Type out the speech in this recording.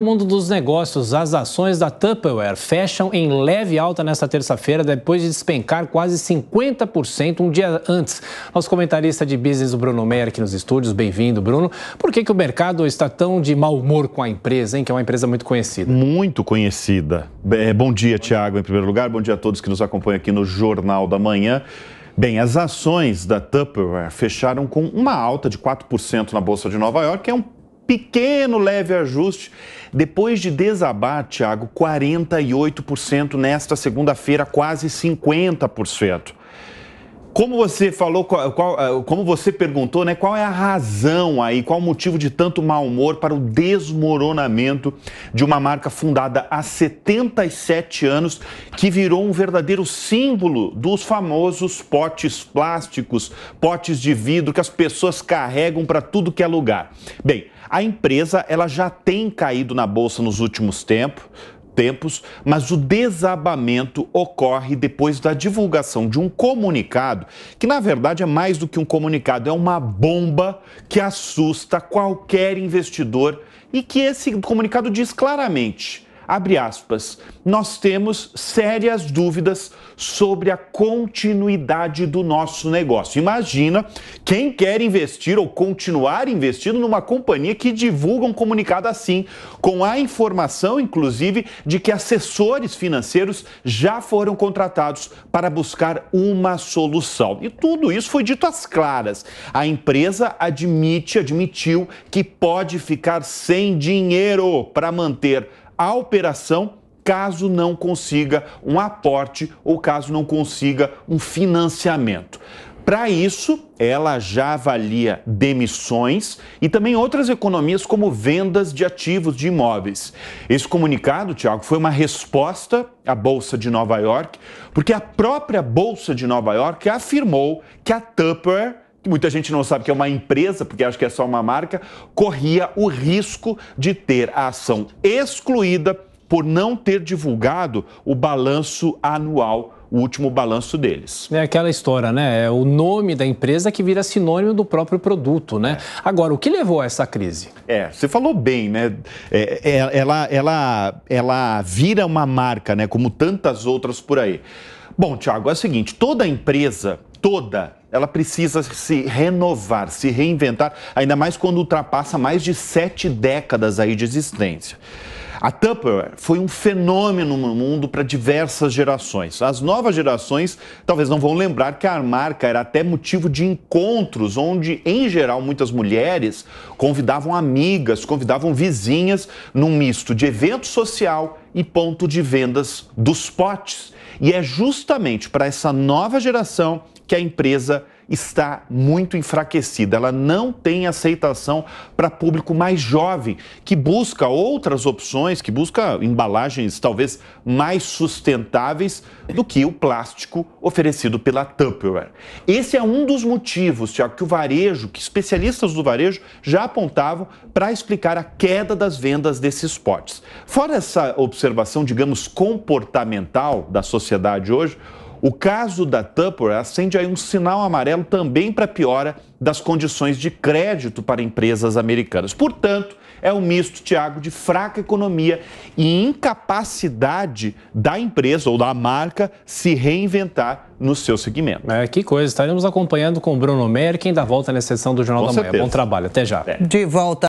No mundo dos negócios, as ações da Tupperware fecham em leve alta nesta terça-feira, depois de despencar quase 50% um dia antes. Nosso comentarista de business, o Bruno Meyer, aqui nos estúdios. Bem-vindo, Bruno. Por que, que o mercado está tão de mau humor com a empresa, hein? Que é uma empresa muito conhecida. Muito conhecida. Eh, bom dia, Tiago, em primeiro lugar. Bom dia a todos que nos acompanham aqui no Jornal da Manhã. Bem, as ações da Tupperware fecharam com uma alta de 4% na Bolsa de Nova York, que é um pequeno leve ajuste. Depois de desabar, Tiago, 48% nesta segunda-feira, quase 50%. Como você falou, qual, qual, eh, como você perguntou, né, qual é a razão aí, qual o motivo de tanto mau humor para o desmoronamento de uma marca fundada há 77 anos que virou um verdadeiro símbolo dos famosos potes plásticos, potes de vidro que as pessoas carregam para tudo que é lugar. Bem, a empresa ela já tem caído na bolsa nos últimos tempos, tempos, mas o desabamento ocorre depois da divulgação de um comunicado, que na verdade é mais do que um comunicado, é uma bomba que assusta qualquer investidor e que esse comunicado diz claramente abre aspas, nós temos sérias dúvidas sobre a continuidade do nosso negócio. Imagina quem quer investir ou continuar investindo numa companhia que divulga um comunicado assim, com a informação, inclusive, de que assessores financeiros já foram contratados para buscar uma solução. E tudo isso foi dito às claras. A empresa admite, admitiu que pode ficar sem dinheiro para manter a operação caso não consiga um aporte ou caso não consiga um financiamento. Para isso, ela já avalia demissões e também outras economias, como vendas de ativos de imóveis. Esse comunicado, Tiago, foi uma resposta à Bolsa de Nova York, porque a própria Bolsa de Nova York afirmou que a Tupper muita gente não sabe que é uma empresa, porque acho que é só uma marca, corria o risco de ter a ação excluída por não ter divulgado o balanço anual o último balanço deles. É aquela história, né? É o nome da empresa que vira sinônimo do próprio produto, né? É. Agora, o que levou a essa crise? É, você falou bem, né? É, é ela, ela, ela vira uma marca, né? Como tantas outras por aí. Bom, Tiago, é o seguinte: toda empresa, toda, ela precisa se renovar, se reinventar, ainda mais quando ultrapassa mais de sete décadas aí de existência. A Tupperware foi um fenômeno no mundo para diversas gerações. As novas gerações talvez não vão lembrar que a marca era até motivo de encontros, onde, em geral, muitas mulheres convidavam amigas, convidavam vizinhas num misto de evento social e ponto de vendas dos potes. E é justamente para essa nova geração que a empresa está muito enfraquecida. Ela não tem aceitação para público mais jovem, que busca outras opções, que busca embalagens talvez mais sustentáveis do que o plástico oferecido pela Tupperware. Esse é um dos motivos, Tiago, que o varejo, que especialistas do varejo já apontavam para explicar a queda das vendas desses potes. Fora essa observação, digamos, comportamental da sociedade hoje, o caso da Tupper acende aí um sinal amarelo também para piora das condições de crédito para empresas americanas. Portanto, é um misto, Tiago, de fraca economia e incapacidade da empresa ou da marca se reinventar no seu segmento. É, que coisa. Estaremos acompanhando com o Bruno Merck, quem dá volta na sessão do Jornal com da certeza. Manhã. Bom trabalho. Até já. É. De volta.